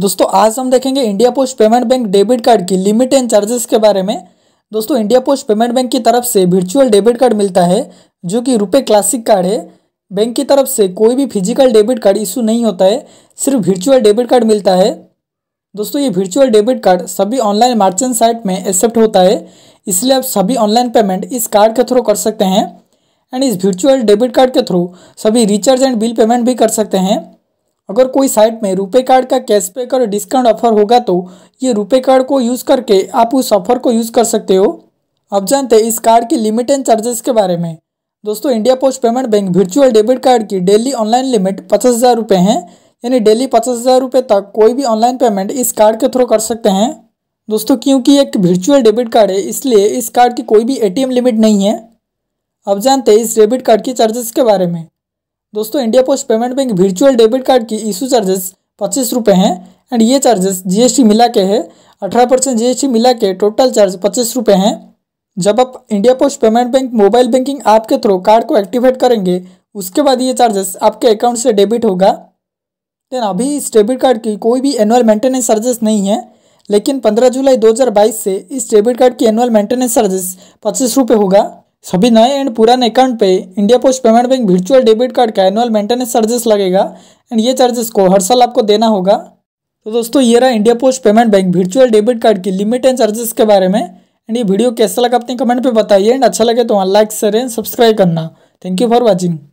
दोस्तों आज हम देखेंगे India post payment bank debit card की लिमिट एंड चार्जेस के बारे में दोस्तों इंडिया पोस्ट पेमेंट बैंक की तरफ से वर्चुअल डेबिट कार्ड मिलता है जो कि रुपए क्लासिक कार्ड है बैंक की तरफ से कोई भी फिजिकल डेबिट कार्ड इशू नहीं होता है सिर्फ वर्चुअल डेबिट कार्ड मिलता है दोस्तों ये वर्चुअल डेबिट कार्ड सभी ऑनलाइन मार्चेंट साइट में एक्सेप्ट होता है इसलिए आप सभी ऑनलाइन पेमेंट इस कार्ड के थ्रू कर सकते हैं एंड इस वर्चुअल डेबिट कार्ड के थ्रू सभी रिचार्ज एंड बिल पेमेंट भी कर सकते हैं अगर कोई साइट में रुपए कार्ड का कैशबैक और डिस्काउंट ऑफर होगा तो ये रुपए कार्ड को यूज़ करके आप उस ऑफर को यूज़ कर सकते हो अब जानते हैं इस कार्ड की लिमिट एंड चार्जेस के बारे में दोस्तों India post payment bank virtual debit card की डेली ऑनलाइन लिमिट पचास हज़ार रुपये हैं यानी डेली पचास हज़ार रुपये तक कोई भी ऑनलाइन पेमेंट इस कार्ड के थ्रू कर सकते हैं दोस्तों क्योंकि एक वर्चुअल डेबिट कार्ड है इसलिए इस कार्ड की कोई भी एटीएम लिमिट नहीं है अब जानते हैं इस डेबिट कार्ड की चार्जेस के बारे में दोस्तों India post payment bank virtual debit card की इशू चार्जेस पच्चीस रुपये हैं एंड ये चार्जेस जीएसटी मिला के है अठारह परसेंट जी मिला के टोटल चार्ज पच्चीस रुपये हैं जब आप India post payment bank mobile banking app के थ्रू कार्ड को एक्टिवेट करेंगे उसके बाद ये चार्जेस आपके अकाउंट से डेबिट होगा देन अभी इस डेबिट कार्ड की कोई भी एनुअल मेंटेनेंस चार्जेस नहीं है लेकिन पंद्रह जुलाई दो से इस डेबिट कार्ड की एनुअल मेंटेनेंस चार्जेस पच्चीस रुपये होगा सभी नए एंड पुराने अकाउंट पे India post payment bank virtual debit card का एनुअल मेंटेनेंस चार्जेस लगेगा एंड ये चार्जेस को हर साल आपको देना होगा तो दोस्तों ये रहा India post payment bank virtual debit card की लिमिट एंड चार्जेस के बारे में एंड ये वीडियो कैसा लगा अपने कमेंट पर बताइए एंड अच्छा लगे तो वहाँ लाइक शेयर एंड सब्सक्राइब करना थैंक यू फॉर वॉचिंग